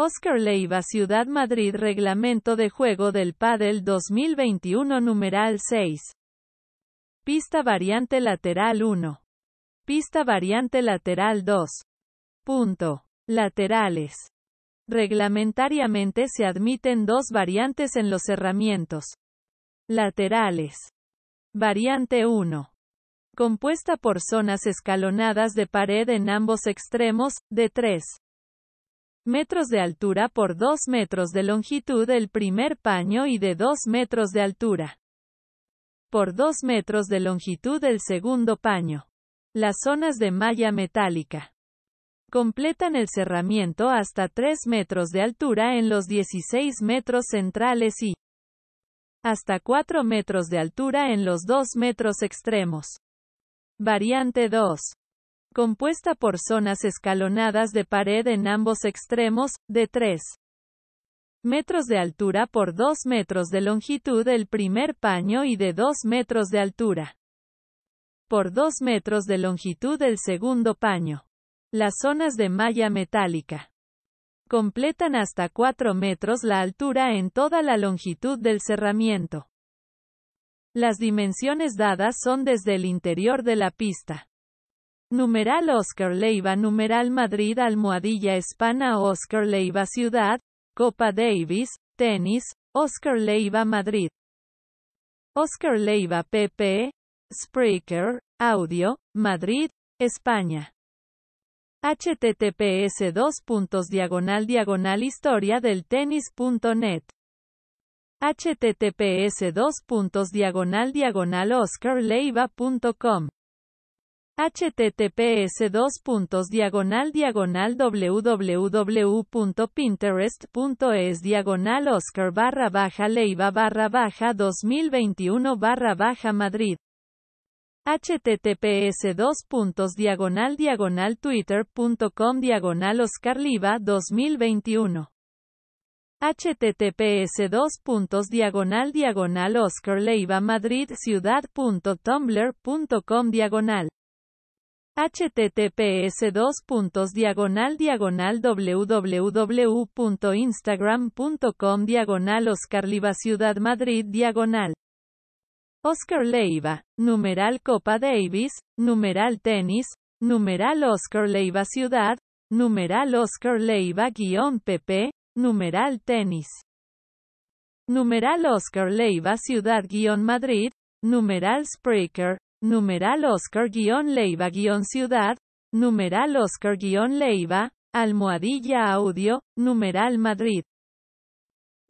Oscar Leiva Ciudad Madrid Reglamento de Juego del Padel 2021 numeral 6. Pista variante lateral 1. Pista variante lateral 2. Punto. Laterales. Reglamentariamente se admiten dos variantes en los herramientas Laterales. Variante 1 compuesta por zonas escalonadas de pared en ambos extremos, de 3 metros de altura por 2 metros de longitud el primer paño y de 2 metros de altura por 2 metros de longitud el segundo paño. Las zonas de malla metálica completan el cerramiento hasta 3 metros de altura en los 16 metros centrales y hasta 4 metros de altura en los 2 metros extremos. Variante 2 compuesta por zonas escalonadas de pared en ambos extremos, de 3 metros de altura por 2 metros de longitud el primer paño y de 2 metros de altura por 2 metros de longitud el segundo paño. Las zonas de malla metálica completan hasta 4 metros la altura en toda la longitud del cerramiento. Las dimensiones dadas son desde el interior de la pista. Numeral Oscar Leiva Numeral Madrid Almohadilla Hispana Oscar Leiva Ciudad, Copa Davis, Tenis, Oscar Leiva Madrid. Oscar Leiva PP, Spreaker, Audio, Madrid, España. https 2 diagonal diagonal historia del tenis.net https 2 diagonal oscarleiva.com https dos puntos diagonal diagonal www.pinterest.es diagonal oscar barra baja leiva barra baja 2021 barra baja madrid https dos puntos diagonal diagonal twitter.com diagonal oscarliva 2021 https dos puntos diagonal diagonal oscar leiva madrid ciudad.tumblr.com diagonal https dos puntos diagonal diagonal www.instagram.com diagonal Oscar Ciudad Madrid diagonal Oscar Leiva, numeral Copa Davis, numeral tenis, numeral Oscar Leiva Ciudad, numeral Oscar Leiva PP, numeral tenis. Numeral Oscar Leiva Ciudad guión Madrid, numeral Spreaker, numeral Oscar-Leiva-Ciudad, numeral Oscar-Leiva, almohadilla audio, numeral Madrid.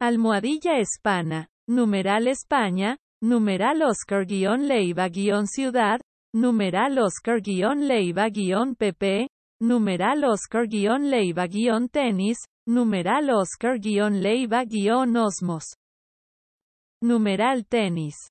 Almohadilla hispana, numeral España, numeral Oscar-Leiva-Ciudad, numeral Oscar-Leiva-PP, numeral Oscar-Leiva-Tenis, numeral Oscar-Leiva-Osmos. Numeral Tenis.